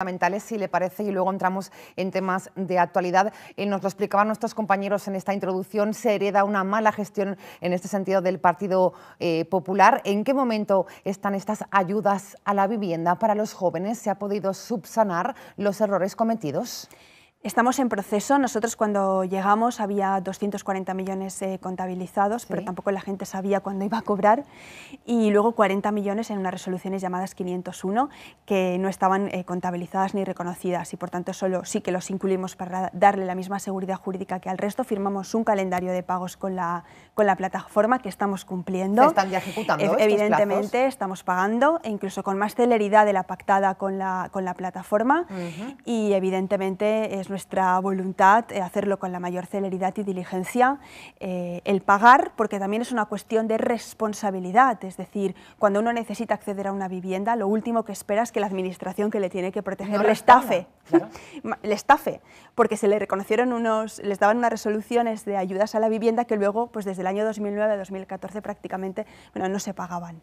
fundamentales, si le parece, y luego entramos en temas de actualidad. Eh, nos lo explicaban nuestros compañeros en esta introducción, se hereda una mala gestión en este sentido del Partido eh, Popular. ¿En qué momento están estas ayudas a la vivienda para los jóvenes? ¿Se ha podido subsanar los errores cometidos? Estamos en proceso. Nosotros cuando llegamos había 240 millones eh, contabilizados, pero tampoco la gente sabía cuándo iba a cobrar. Y luego 40 millones en unas resoluciones llamadas 501 que no estaban eh, contabilizadas ni reconocidas. Y por tanto solo sí que los incluimos para darle la misma seguridad jurídica que al resto. Firmamos un calendario de pagos con la, con la plataforma que estamos cumpliendo. Se están ya ejecutando. evidentemente estamos pagando e incluso con más celeridad de la pactada con la, con la plataforma. Y evidentemente es nuestra voluntad de eh, hacerlo con la mayor celeridad y diligencia. Eh, el pagar, porque también es una cuestión de responsabilidad, es decir, cuando uno necesita acceder a una vivienda, lo último que espera es que la administración que le tiene que proteger le estafe. estafe, porque se le reconocieron unos, les daban unas resoluciones de ayudas a la vivienda que luego, pues desde el año 2009 a 2014 prácticamente, bueno, no se pagaban.